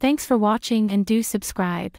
Thanks for watching and do subscribe.